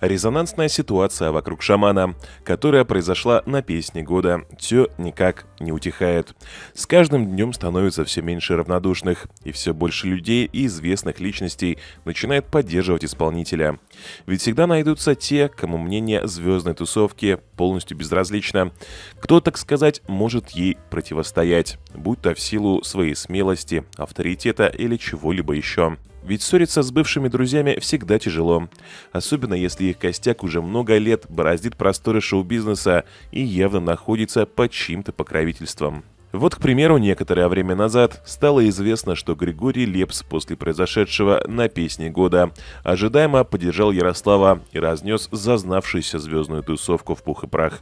резонансная ситуация вокруг шамана, которая произошла на песне года, все никак не утихает. С каждым днем становится все меньше равнодушных, и все больше людей и известных личностей начинает поддерживать исполнителя. Ведь всегда найдутся те, кому мнение звездной тусовки полностью безразлично, кто, так сказать, может ей противостоять, будь то в силу своей смелости, авторитета или чего-либо еще. Ведь ссориться с бывшими друзьями всегда тяжело. Особенно если их костяк уже много лет бороздит просторы шоу-бизнеса и явно находится под чьим-то покровительством. Вот, к примеру, некоторое время назад стало известно, что Григорий Лепс после произошедшего на «Песне года» ожидаемо поддержал Ярослава и разнес зазнавшуюся звездную тусовку в пух и прах.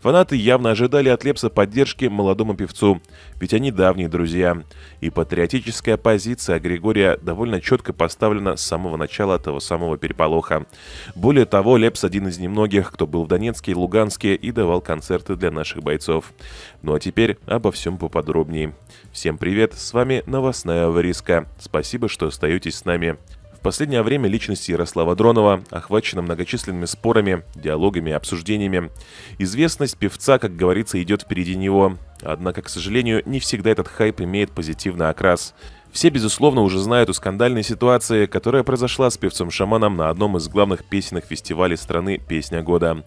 Фанаты явно ожидали от Лепса поддержки молодому певцу, ведь они давние друзья. И патриотическая позиция Григория довольно четко поставлена с самого начала того самого переполоха. Более того, Лепс один из немногих, кто был в Донецке и Луганске и давал концерты для наших бойцов. Ну а теперь обо всем всем поподробнее. Всем привет, с вами новостная авариска. Спасибо, что остаетесь с нами. В последнее время личность Ярослава Дронова охвачена многочисленными спорами, диалогами, обсуждениями. Известность певца, как говорится, идет впереди него. Однако, к сожалению, не всегда этот хайп имеет позитивный окрас. Все, безусловно, уже знают о скандальной ситуации, которая произошла с певцом шаманом на одном из главных песенных фестивалей страны «Песня года».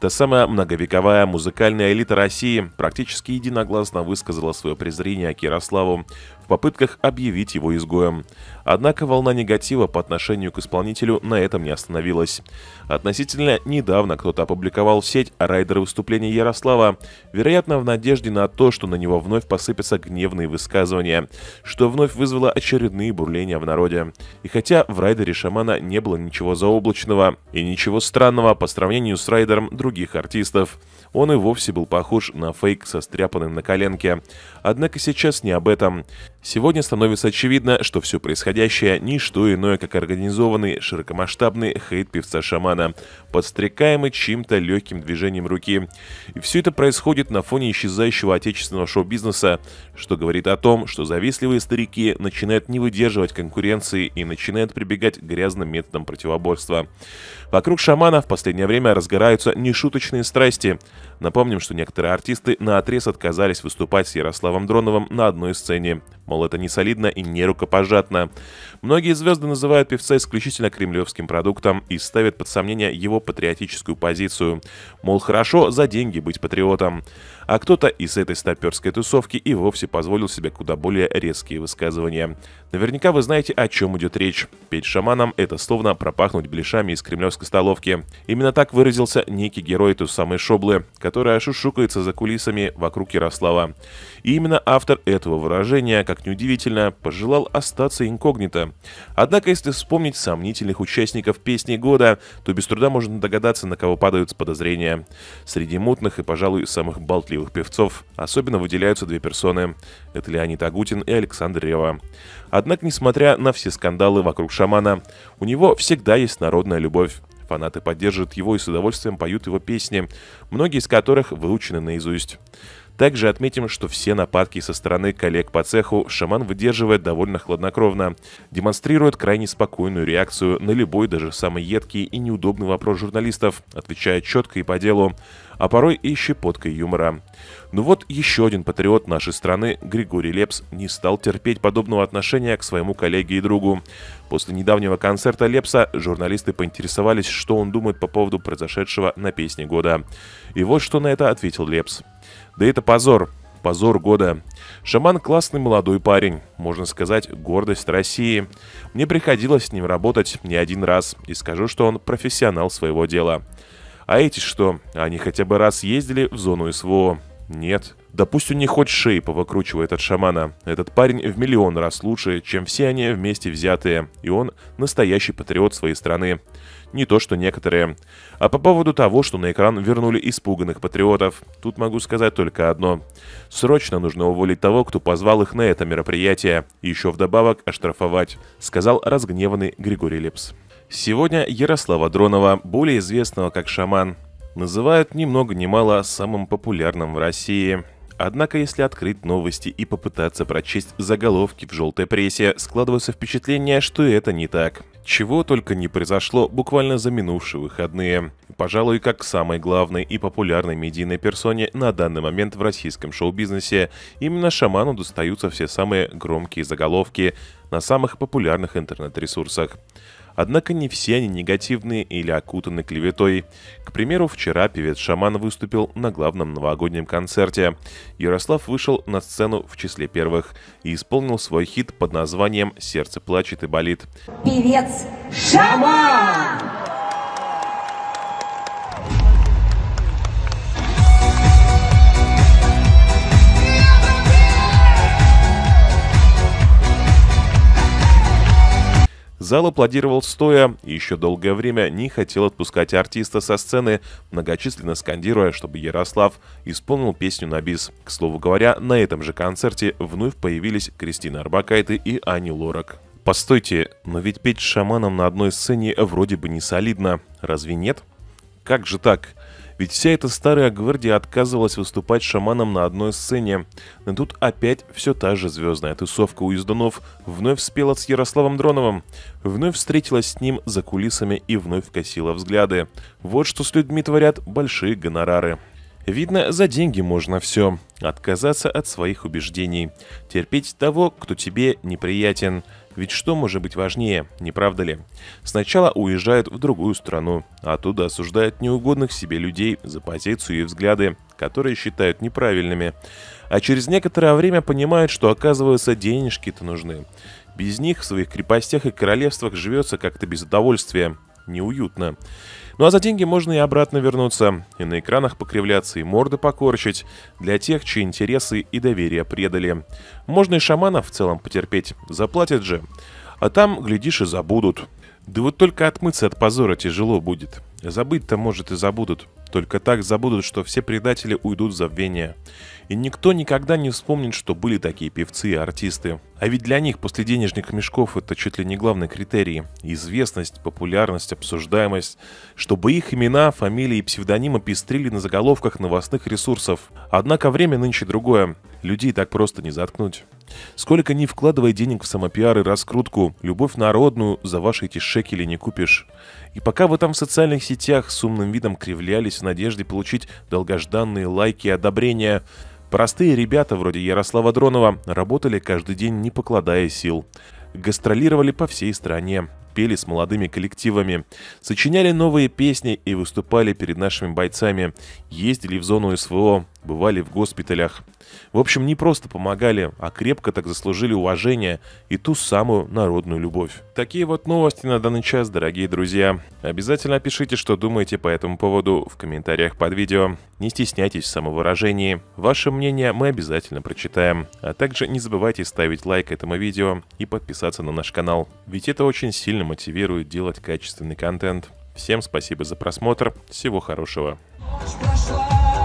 Та самая многовековая музыкальная элита России практически единогласно высказала свое презрение к Ярославу попытках объявить его изгоем. Однако волна негатива по отношению к исполнителю на этом не остановилась. Относительно недавно кто-то опубликовал в сеть райдеры выступления Ярослава, вероятно, в надежде на то, что на него вновь посыпятся гневные высказывания, что вновь вызвало очередные бурления в народе. И хотя в райдере шамана не было ничего заоблачного и ничего странного по сравнению с райдером других артистов, он и вовсе был похож на фейк, со стряпанным на коленке. Однако сейчас не об этом. Сегодня становится очевидно, что все происходящее – ничто иное, как организованный, широкомасштабный хейт певца-шамана, подстрекаемый чьим-то легким движением руки. И все это происходит на фоне исчезающего отечественного шоу-бизнеса, что говорит о том, что завистливые старики начинают не выдерживать конкуренции и начинают прибегать к грязным методам противоборства. Вокруг шамана в последнее время разгораются нешуточные страсти – Напомним, что некоторые артисты на отрез отказались выступать с Ярославом Дроновым на одной сцене. Мол, это не солидно и не рукопожатно. Многие звезды называют певца исключительно кремлевским продуктом и ставят под сомнение его патриотическую позицию. Мол, хорошо за деньги быть патриотом. А кто-то из этой стаперской тусовки и вовсе позволил себе куда более резкие высказывания. Наверняка вы знаете, о чем идет речь. Петь шаманом – это словно пропахнуть блешами из кремлевской столовки. Именно так выразился некий герой той самой шоблы, которая шушукается за кулисами вокруг Ярослава. И именно автор этого выражения, как неудивительно, пожелал остаться инкогнито. Однако, если вспомнить сомнительных участников песни года, то без труда можно догадаться, на кого падают подозрения. Среди мутных и, пожалуй, самых болтливых певцов особенно выделяются две персоны. Это Леонид Агутин и Александр Рева. Однако, несмотря на все скандалы вокруг шамана, у него всегда есть народная любовь. Фанаты поддерживают его и с удовольствием поют его песни, многие из которых выучены наизусть. Также отметим, что все нападки со стороны коллег по цеху шаман выдерживает довольно хладнокровно, демонстрирует крайне спокойную реакцию на любой, даже самый едкий и неудобный вопрос журналистов, отвечая четко и по делу, а порой и щепоткой юмора. Ну вот еще один патриот нашей страны, Григорий Лепс, не стал терпеть подобного отношения к своему коллеге и другу. После недавнего концерта Лепса журналисты поинтересовались, что он думает по поводу произошедшего на песне года. И вот что на это ответил Лепс. «Да это позор. Позор года. Шаман классный молодой парень, можно сказать, гордость России. Мне приходилось с ним работать не один раз, и скажу, что он профессионал своего дела. А эти что? Они хотя бы раз ездили в зону СВО. Нет. Да пусть он не хоть шейпа выкручивает от шамана. Этот парень в миллион раз лучше, чем все они вместе взятые. И он настоящий патриот своей страны. Не то, что некоторые. А по поводу того, что на экран вернули испуганных патриотов, тут могу сказать только одно. Срочно нужно уволить того, кто позвал их на это мероприятие. И еще вдобавок оштрафовать, сказал разгневанный Григорий Лепс. Сегодня Ярослава Дронова, более известного как Шаман, называют ни много ни мало самым популярным в России. Однако, если открыть новости и попытаться прочесть заголовки в желтой прессе, складывается впечатление, что это не так. Чего только не произошло буквально за минувшие выходные. Пожалуй, как самой главной и популярной медийной персоне на данный момент в российском шоу-бизнесе, именно шаману достаются все самые громкие заголовки на самых популярных интернет-ресурсах. Однако не все они негативные или окутаны клеветой. К примеру, вчера певец-шаман выступил на главном новогоднем концерте. Ярослав вышел на сцену в числе первых и исполнил свой хит под названием «Сердце плачет и болит». Певец-шаман! Зал аплодировал стоя и еще долгое время не хотел отпускать артиста со сцены, многочисленно скандируя, чтобы Ярослав исполнил песню на бис. К слову говоря, на этом же концерте вновь появились Кристина Арбакайте и Ани Лорак. Постойте, но ведь петь с шаманом на одной сцене вроде бы не солидно, разве нет? Как же так? Ведь вся эта старая гвардия отказывалась выступать шаманом на одной сцене. Но тут опять все та же звездная тусовка у издунов вновь спела с Ярославом Дроновым, вновь встретилась с ним за кулисами и вновь косила взгляды. Вот что с людьми творят большие гонорары. Видно, за деньги можно все. Отказаться от своих убеждений. Терпеть того, кто тебе неприятен. Ведь что может быть важнее, не правда ли? Сначала уезжают в другую страну, а оттуда осуждают неугодных себе людей за позицию и взгляды, которые считают неправильными. А через некоторое время понимают, что оказывается денежки-то нужны. Без них в своих крепостях и королевствах живется как-то без удовольствия неуютно. Ну а за деньги можно и обратно вернуться, и на экранах покривляться, и морды покорчить, для тех, чьи интересы и доверие предали. Можно и шаманов в целом потерпеть, заплатят же. А там, глядишь, и забудут. Да вот только отмыться от позора тяжело будет. Забыть-то, может, и забудут. Только так забудут, что все предатели уйдут в забвение. И никто никогда не вспомнит, что были такие певцы и артисты. А ведь для них после денежных мешков это чуть ли не главный критерий. Известность, популярность, обсуждаемость. Чтобы их имена, фамилии и псевдонимы пестрили на заголовках новостных ресурсов. Однако время нынче другое. Людей так просто не заткнуть. Сколько ни вкладывай денег в самопиар и раскрутку, любовь народную за ваши эти шекели не купишь. И пока вы там в социальных сетях с умным видом кривлялись в надежде получить долгожданные лайки и одобрения. Простые ребята вроде Ярослава Дронова работали каждый день, не покладая сил. Гастролировали по всей стране, пели с молодыми коллективами, сочиняли новые песни и выступали перед нашими бойцами, ездили в зону СВО, бывали в госпиталях. В общем, не просто помогали, а крепко так заслужили уважение и ту самую народную любовь. Такие вот новости на данный час, дорогие друзья. Обязательно пишите, что думаете по этому поводу в комментариях под видео. Не стесняйтесь в самовыражении. Ваше мнение мы обязательно прочитаем. А также не забывайте ставить лайк этому видео и подписаться на наш канал. Ведь это очень сильно мотивирует делать качественный контент. Всем спасибо за просмотр. Всего хорошего. Ночь